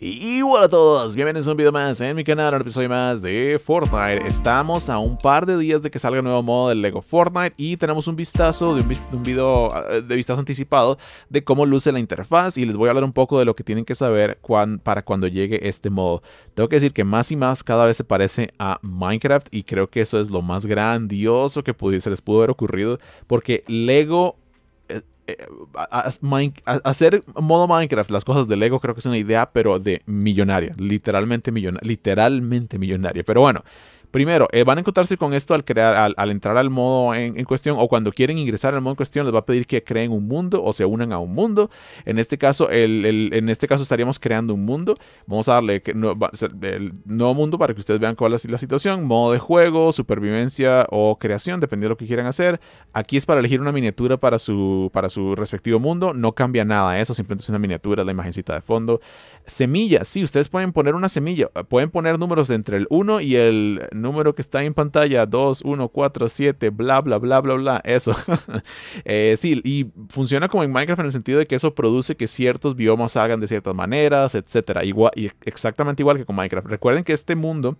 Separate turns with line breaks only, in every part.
Y hola a todos, bienvenidos a un video más en mi canal, un episodio más de Fortnite Estamos a un par de días de que salga el nuevo modo del LEGO Fortnite Y tenemos un vistazo, de un, video eh, de vistazo anticipado de cómo luce la interfaz Y les voy a hablar un poco de lo que tienen que saber para cuando llegue este modo Tengo que decir que más y más cada vez se parece a Minecraft Y creo que eso es lo más grandioso que pudiese, les pudo haber ocurrido Porque LEGO eh, a, hacer modo Minecraft, las cosas de Lego creo que es una idea, pero de millonaria, literalmente millonaria, literalmente millonaria. Pero bueno, Primero, eh, van a encontrarse con esto al crear, al, entrar al modo en, cuestión o cuando quieren ingresar al modo en cuestión, les va a pedir que creen un mundo o se unan a un mundo. En este caso, en este caso estaríamos creando un mundo. Vamos a darle que, no, nuevo mundo para que ustedes vean cuál es la situación. Modo de juego, supervivencia o creación, dependiendo de lo que quieran hacer. Aquí es para elegir una miniatura para su, para su respectivo mundo. No cambia nada eso, simplemente es una miniatura, la imagencita de fondo. Semillas, sí, ustedes pueden poner una semilla. Pueden poner números entre el 1 y el número que está en pantalla, 2147, bla, bla, bla, bla, bla, eso. Eh, sí, y funciona como en Minecraft en el sentido de que eso produce que ciertos biomas hagan de ciertas maneras, etcétera. Igual, y exactamente igual que con Minecraft. Recuerden que este mundo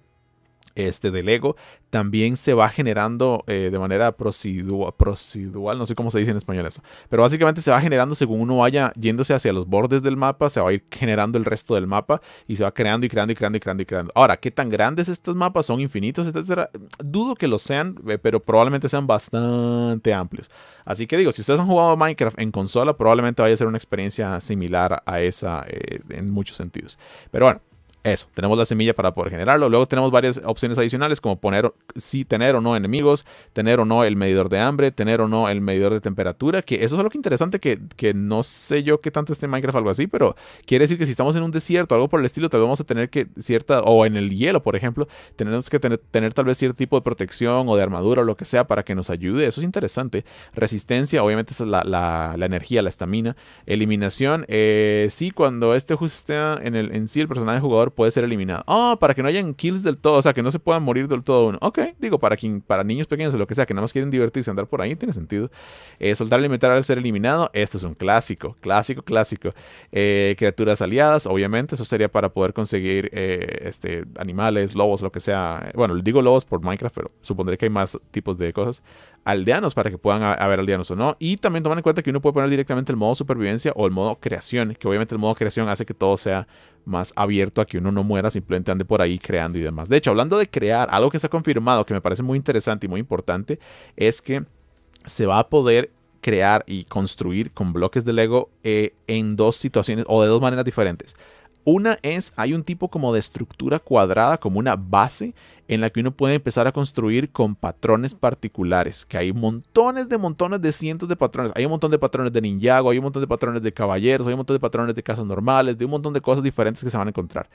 este, del ego, también se va generando eh, de manera procedual, no sé cómo se dice en español eso, pero básicamente se va generando según uno vaya yéndose hacia los bordes del mapa, se va a ir generando el resto del mapa y se va creando y creando y creando y creando y creando. Ahora, ¿qué tan grandes estos mapas? ¿Son infinitos, etcétera? Dudo que lo sean, eh, pero probablemente sean bastante amplios. Así que digo, si ustedes han jugado Minecraft en consola, probablemente vaya a ser una experiencia similar a esa eh, en muchos sentidos. Pero bueno. Eso, tenemos la semilla para poder generarlo. Luego tenemos varias opciones adicionales como poner si tener o no enemigos, tener o no el medidor de hambre, tener o no el medidor de temperatura, que eso es algo interesante que, no sé yo qué tanto esté en Minecraft algo así, pero quiere decir que si estamos en un desierto, o algo por el estilo, tal vez vamos a tener que cierta, o en el hielo, por ejemplo, tenemos que tener, tal vez cierto tipo de protección o de armadura o lo que sea para que nos ayude. Eso es interesante. Resistencia, obviamente esa es la, energía, la estamina. Eliminación, eh, sí, cuando este justo esté en, el, en sí el personaje jugador puede ser eliminado. oh, para que no hayan kills del todo, o sea, que no se puedan morir del todo uno. Ok, digo, para quien, para niños pequeños o lo que sea, que nada más quieren divertirse, andar por ahí, tiene sentido. Eh, soltar alimentar al ser eliminado, esto es un clásico, clásico, clásico. Eh, criaturas aliadas, obviamente, eso sería para poder conseguir eh, este, animales, lobos, lo que sea. Bueno, digo lobos por Minecraft, pero supondré que hay más tipos de cosas. Aldeanos, para que puedan haber aldeanos o no. Y también toman en cuenta que uno puede poner directamente el modo supervivencia o el modo creación, que obviamente el modo creación hace que todo sea más abierto a que uno no muera, simplemente ande por ahí creando y demás. De hecho, hablando de crear, algo que se ha confirmado que me parece muy interesante y muy importante es que se va a poder crear y construir con bloques de Lego eh, en dos situaciones o de dos maneras diferentes. Una es, hay un tipo como de estructura cuadrada, como una base en la que uno puede empezar a construir con patrones particulares, que hay montones de montones de cientos de patrones. Hay un montón de patrones de Ninjago, hay un montón de patrones de caballeros, hay un montón de patrones de casas normales, de un montón de cosas diferentes que se van a encontrar.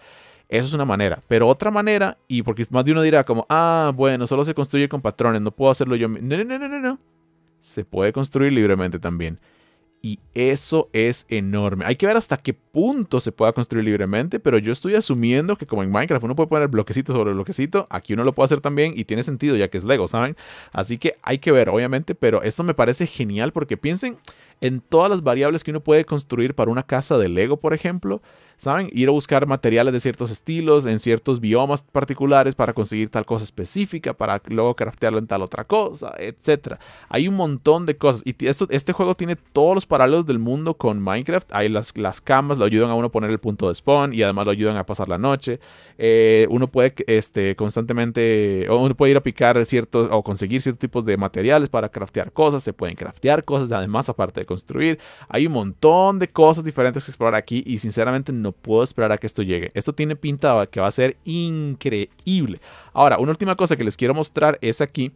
Eso es una manera. Pero otra manera, y porque más de uno dirá como, ah, bueno, solo se construye con patrones, no puedo hacerlo yo. No, no, no, no, no. Se puede construir libremente también y eso es enorme. Hay que ver hasta qué punto se pueda construir libremente, pero yo estoy asumiendo que como en Minecraft uno puede poner bloquecito sobre bloquecito, aquí uno lo puede hacer también y tiene sentido ya que es Lego, ¿saben? Así que hay que ver, obviamente, pero esto me parece genial porque piensen en todas las variables que uno puede construir para una casa de Lego, por ejemplo. ¿Saben? Ir a buscar materiales de ciertos estilos, en ciertos biomas particulares para conseguir tal cosa específica, para luego craftearlo en tal otra cosa, etc. Hay un montón de cosas. Y este juego tiene todos los paralelos del mundo con Minecraft. Hay las, las camas, lo ayudan a uno a poner el punto de spawn y además lo ayudan a pasar la noche. Eh, uno puede este, constantemente, uno puede ir a picar ciertos o conseguir ciertos tipos de materiales para craftear cosas. Se pueden craftear cosas, además, aparte de construir. Hay un montón de cosas diferentes que explorar aquí y sinceramente no puedo esperar a que esto llegue. Esto tiene pinta que va a ser increíble. Ahora, una última cosa que les quiero mostrar es aquí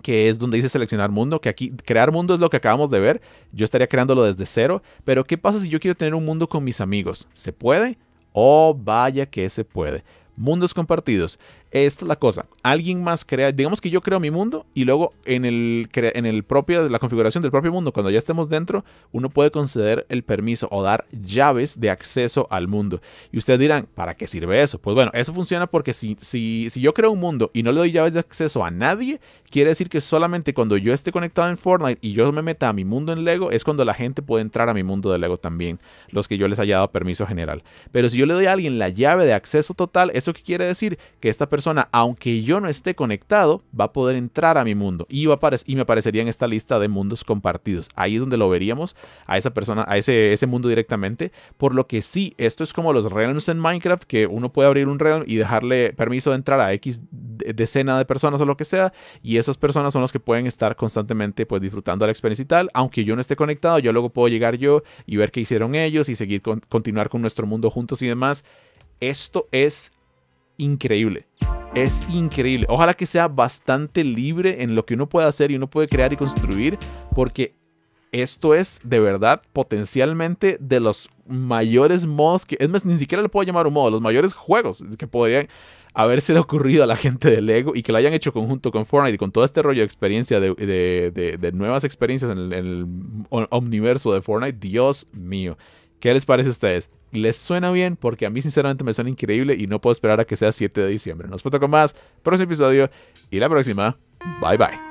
que es donde dice seleccionar mundo, que aquí crear mundo es lo que acabamos de ver, yo estaría creándolo desde cero, pero ¿qué pasa si yo quiero tener un mundo con mis amigos? ¿Se puede? Oh, vaya que se puede. Mundos compartidos. Esta es la cosa. Alguien más crea, digamos que yo creo mi mundo y luego en, el, en el propio, la configuración del propio mundo, cuando ya estemos dentro, uno puede conceder el permiso o dar llaves de acceso al mundo. Y ustedes dirán, ¿para qué sirve eso? Pues bueno, eso funciona porque si, si, si yo creo un mundo y no le doy llaves de acceso a nadie, quiere decir que solamente cuando yo esté conectado en Fortnite y yo me meta a mi mundo en Lego, es cuando la gente puede entrar a mi mundo de Lego también, los que yo les haya dado permiso general. Pero si yo le doy a alguien la llave de acceso total, ¿eso qué quiere decir? Que esta persona persona, aunque yo no esté conectado, va a poder entrar a mi mundo y, va y me aparecería en esta lista de mundos compartidos. Ahí es donde lo veríamos a esa persona, a ese, mundo directamente. Por lo que sí, esto es como los realms en Minecraft, que uno puede abrir un realm y dejarle permiso de entrar a X decena de personas o lo que sea, y esas personas son las que pueden estar constantemente pues disfrutando de la experiencia y tal, aunque yo no esté conectado, yo luego puedo llegar yo y ver qué hicieron ellos y seguir continuar con nuestro mundo juntos y demás. Esto es increíble es increíble. Ojalá que sea bastante libre en lo que uno puede hacer y uno puede crear y construir, porque esto es de verdad potencialmente de los mayores mods que es más ni siquiera le puedo llamar un modo, los mayores juegos que podrían haberse ocurrido a la gente de Lego y que lo hayan hecho conjunto con Fortnite y con todo este rollo de experiencia de, nuevas experiencias en el, en el, universo de Fortnite, Dios mío. ¿Qué les parece a ustedes? ¿Les suena bien? Porque a mí sinceramente me suena increíble y no puedo esperar a que sea 7 de diciembre. Nos vemos con más, próximo episodio y la próxima. Bye bye.